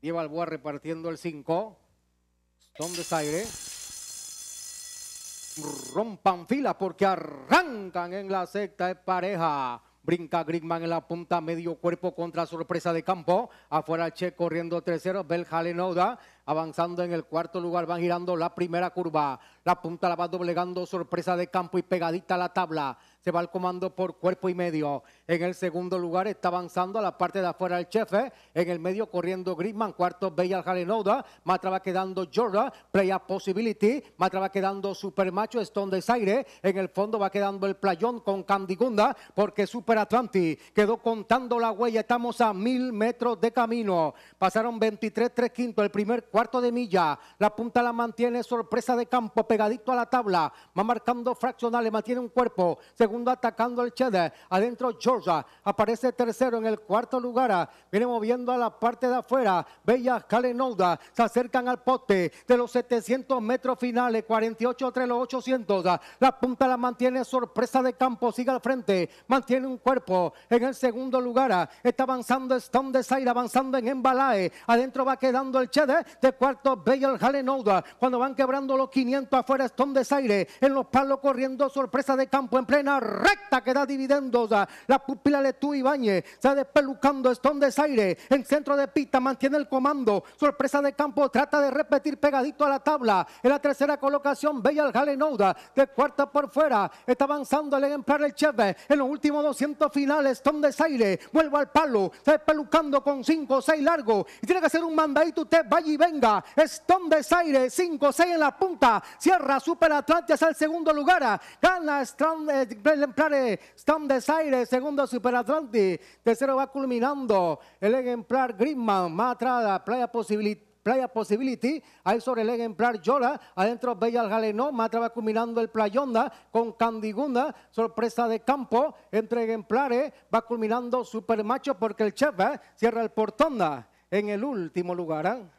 Lleva al Balboa repartiendo el 5. Son desaire. Rompan fila porque arrancan en la secta de pareja. Brinca Grigman en la punta, medio cuerpo contra sorpresa de campo. Afuera Che corriendo 3-0. Bel avanzando en el cuarto lugar, van girando la primera curva, la punta la va doblegando, sorpresa de campo y pegadita a la tabla, se va al comando por cuerpo y medio, en el segundo lugar está avanzando a la parte de afuera el chefe, en el medio corriendo Griezmann. cuarto Bella Jalenoda. Matra va quedando Jordan, Playa Possibility, Matra va quedando Supermacho, Stone Desaire, en el fondo va quedando el playón con Candigunda, porque Super Atlanti quedó contando la huella, estamos a mil metros de camino, pasaron 23, 3 quinto, el primer cuarto, cuarto de milla. La punta la mantiene, sorpresa de campo, pegadito a la tabla. Va marcando fraccionales, mantiene un cuerpo. Segundo atacando el Cheddar. Adentro Georgia. Aparece tercero en el cuarto lugar. Viene moviendo a la parte de afuera. Bella Calenolda. Se acercan al poste de los 700 metros finales. 48 entre los 800. La punta la mantiene, sorpresa de campo. Sigue al frente. Mantiene un cuerpo. En el segundo lugar está avanzando Stone Desire, avanzando en Embalae. Adentro va quedando el Cheddar de cuarto Bell Halenouda, Cuando van quebrando los 500 afuera, Stone Desaire. En los palos corriendo, sorpresa de campo en plena recta que da dividendos. La pupila de tú bañe Se despelucando Stone Desaire. En centro de pista mantiene el comando. Sorpresa de campo, trata de repetir pegadito a la tabla. En la tercera colocación, Bell Halenouda, De cuarta por fuera, está avanzando el ejemplar el Cheve. En los últimos 200 finales, Stone Desaire. vuelvo al palo, se despelucando con 5 o 6 largos. Y tiene que hacer un mandadito usted, vaya y ve Venga, Stone Desire, 5-6 en la punta. Cierra Super Atlantis al segundo lugar. Gana Stone eh, Desire, segundo Super Atlantis. Tercero va culminando el ejemplar grimman Más atrás, Playa Posibilidad. Possibility, ahí sobre el ejemplar Yola, adentro Bella Galeno Matra va culminando el Playonda con Candigunda, sorpresa de campo, entre ejemplares va culminando Macho porque el Chef eh, cierra el Portonda en el último lugar. Eh.